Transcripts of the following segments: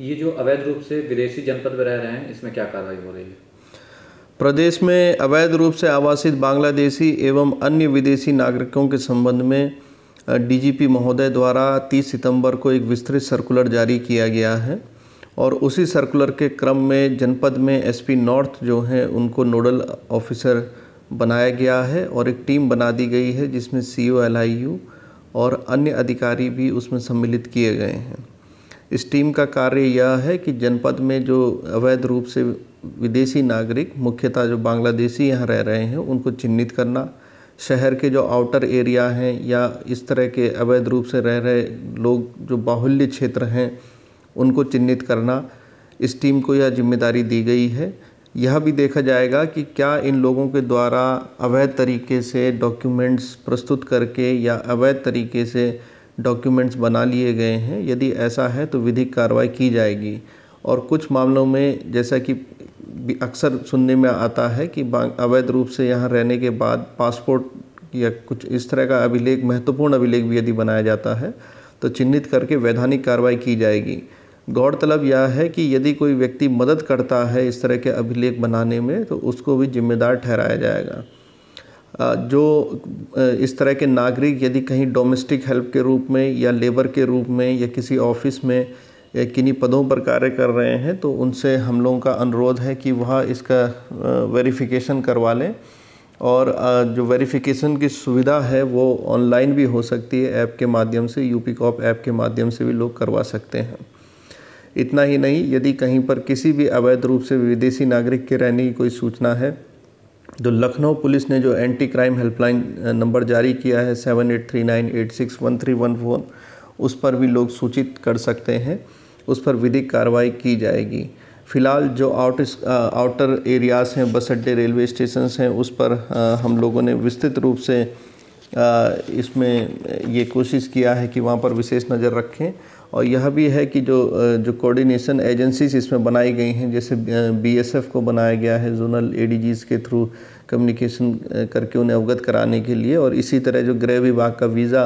ये जो अवैध रूप से विदेशी जनपद में रह रहे हैं इसमें क्या कार्रवाई हो रही है प्रदेश में अवैध रूप से आवासित बांग्लादेशी एवं अन्य विदेशी नागरिकों के संबंध में डीजीपी महोदय द्वारा 30 सितंबर को एक विस्तृत सर्कुलर जारी किया गया है और उसी सर्कुलर के क्रम में जनपद में एसपी नॉर्थ जो हैं उनको नोडल ऑफिसर बनाया गया है और एक टीम बना दी गई है जिसमें सी ओ और अन्य अधिकारी भी उसमें सम्मिलित किए गए हैं इस टीम का कार्य यह है कि जनपद में जो अवैध रूप से विदेशी नागरिक मुख्यतः जो बांग्लादेशी यहाँ रह रहे हैं उनको चिन्हित करना शहर के जो आउटर एरिया हैं या इस तरह के अवैध रूप से रह रहे लोग जो बाहुल्य क्षेत्र हैं उनको चिन्हित करना इस टीम को यह जिम्मेदारी दी गई है यह भी देखा जाएगा कि क्या इन लोगों के द्वारा अवैध तरीके से डॉक्यूमेंट्स प्रस्तुत करके या अवैध तरीके से डॉक्यूमेंट्स बना लिए गए हैं यदि ऐसा है तो विधिक कार्रवाई की जाएगी और कुछ मामलों में जैसा कि अक्सर सुनने में आता है कि अवैध रूप से यहाँ रहने के बाद पासपोर्ट या कुछ इस तरह का अभिलेख महत्वपूर्ण अभिलेख भी यदि बनाया जाता है तो चिन्हित करके वैधानिक कार्रवाई की जाएगी गौरतलब यह है कि यदि कोई व्यक्ति मदद करता है इस तरह के अभिलेख बनाने में तो उसको भी जिम्मेदार ठहराया जाएगा जो इस तरह के नागरिक यदि कहीं डोमेस्टिक हेल्प के रूप में या लेबर के रूप में या किसी ऑफिस में किन्हीं पदों पर कार्य कर रहे हैं तो उनसे हम लोगों का अनुरोध है कि वह इसका वेरिफिकेशन करवा लें और जो वेरिफिकेशन की सुविधा है वो ऑनलाइन भी हो सकती है ऐप के माध्यम से यूपी कॉप ऐप के माध्यम से भी लोग करवा सकते हैं इतना ही नहीं यदि कहीं पर किसी भी अवैध रूप से विदेशी नागरिक के रहने की कोई सूचना है तो लखनऊ पुलिस ने जो एंटी क्राइम हेल्पलाइन नंबर जारी किया है seven eight three nine eight six one three one four उस पर भी लोग सूचित कर सकते हैं उस पर विधिक कार्रवाई की जाएगी फ़िलहाल जो आउट आउटर एरियाज़ हैं बस अड्डे रेलवे स्टेशन हैं उस पर आ, हम लोगों ने विस्तृत रूप से आ, इसमें ये कोशिश किया है कि वहाँ पर विशेष नज़र रखें और यह भी है कि जो जो कोऑर्डिनेशन एजेंसीज इसमें बनाई गई हैं जैसे बीएसएफ को बनाया गया है जोनल एडीजीज के थ्रू कम्युनिकेशन करके उन्हें अवगत कराने के लिए और इसी तरह जो गृह विभाग का वीज़ा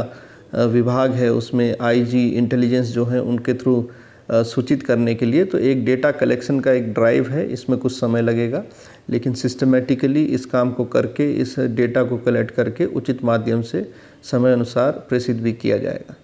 विभाग है उसमें आईजी इंटेलिजेंस जो है उनके थ्रू सूचित करने के लिए तो एक डेटा कलेक्शन का एक ड्राइव है इसमें कुछ समय लगेगा लेकिन सिस्टमेटिकली इस काम को करके इस डेटा को कलेक्ट करके उचित माध्यम से समय अनुसार प्रेषित भी किया जाएगा